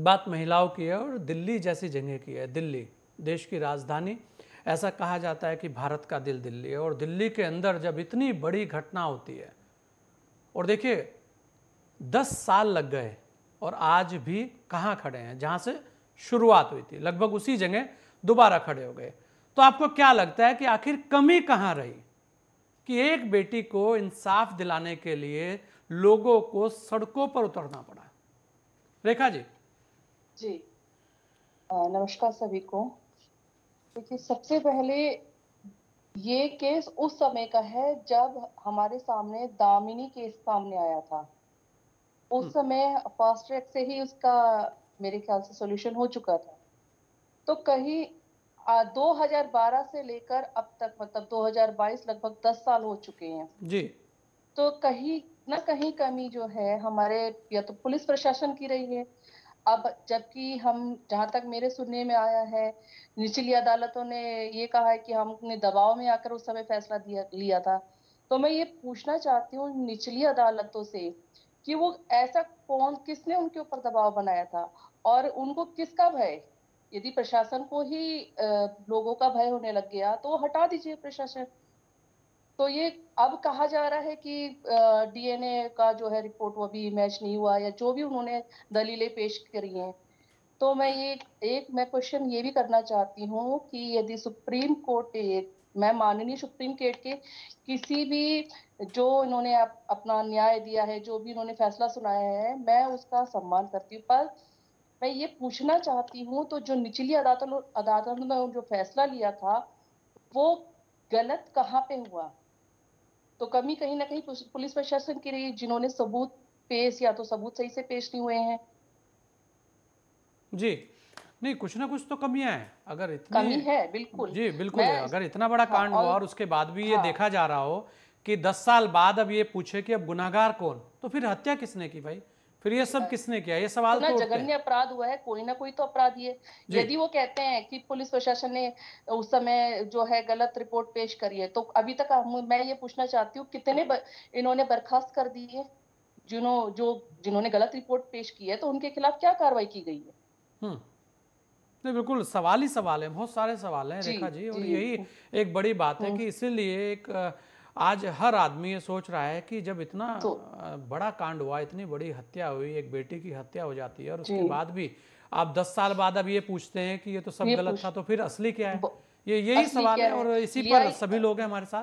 बात महिलाओं की है और दिल्ली जैसी जगह की है दिल्ली देश की राजधानी ऐसा कहा जाता है कि भारत का दिल दिल्ली है और दिल्ली के अंदर जब इतनी बड़ी घटना होती है और देखिए दस साल लग गए और आज भी कहाँ खड़े हैं जहाँ से शुरुआत हुई थी लगभग उसी जगह दोबारा खड़े हो गए तो आपको क्या लगता है कि आखिर कमी कहाँ रही कि एक बेटी को इंसाफ दिलाने के लिए लोगों को सड़कों पर उतरना पड़ा रेखा जी जी नमस्कार सभी को देखिए सबसे पहले ये केस उस समय का है जब हमारे सामने दामिनी केस सामने आया था उस हम्म। समय फास्ट ट्रैक से ही उसका मेरे ख्याल से सोल्यूशन हो चुका था तो कहीं 2012 से लेकर अब तक मतलब 2022 लगभग 10 साल हो चुके हैं जी तो कहीं ना कहीं कमी जो है हमारे या तो पुलिस प्रशासन की रही है अब जबकि हम जहाँ तक मेरे सुनने में आया है निचली अदालतों ने ये कहा है कि हमने दबाव में आकर उस समय फैसला दिया लिया था तो मैं ये पूछना चाहती हूँ निचली अदालतों से कि वो ऐसा कौन किसने उनके ऊपर दबाव बनाया था और उनको किसका भय यदि प्रशासन को ही लोगों का भय होने लग गया तो हटा दीजिए प्रशासन तो ये अब कहा जा रहा है कि डीएनए का जो है रिपोर्ट वो अभी मैच नहीं हुआ या जो भी उन्होंने दलीलें पेश करी हैं तो मैं ये एक मैं क्वेश्चन ये भी करना चाहती हूँ कि यदि सुप्रीम कोर्ट एक मैं माननीय सुप्रीम कोर्ट के किसी भी जो इन्होंने अप, अपना न्याय दिया है जो भी इन्होंने फैसला सुनाया है मैं उसका सम्मान करती हूँ पर मैं ये पूछना चाहती हूँ तो जो निचली अदालतों अदालतों में जो फैसला लिया था वो गलत कहाँ पे हुआ तो कमी कहीं ना कहीं पुलिस प्रशासन की रही जिन्होंने सबूत पेश या तो सबूत सही से पेश नहीं हुए हैं जी नहीं कुछ ना कुछ तो कमियां हैं अगर इतनी कमी है बिल्कुल जी बिल्कुल है, अगर इतना बड़ा हाँ, कांड हुआ और उसके बाद भी हाँ, ये देखा जा रहा हो कि दस साल बाद अब ये पूछे कि अब गुनागार कौन तो फिर हत्या किसने की भाई फिर ये सब किसने किया ये सवाल तो जघन्य अपराध हुआ है कोई ना कोई तो अपराधी है यदि वो कहते हैं कि पुलिस प्रशासन ने उस समय जो है गलत रिपोर्ट पेश करी है तो अभी तक मैं ये पूछना चाहती हूँ कितने ब, इन्होंने बर्खास्त कर दी है जिन्हों जो जिन्होंने गलत रिपोर्ट पेश की है तो उनके खिलाफ क्या कार्रवाई की गई है हम्म। नहीं बिल्कुल सवाल ही सवाल है बहुत सारे सवाल है रेखा जी और यही एक बड़ी बात है हम्म। कि इसीलिए एक आज हर आदमी ये सोच रहा है कि जब इतना तो, बड़ा कांड हुआ इतनी बड़ी हत्या हुई एक बेटी की हत्या हो जाती है और उसके बाद भी आप दस साल बाद अब ये पूछते हैं कि ये तो सब गलत था तो फिर असली क्या है ये यही सवाल है और इसी पर सभी तो लोग हैं हमारे साथ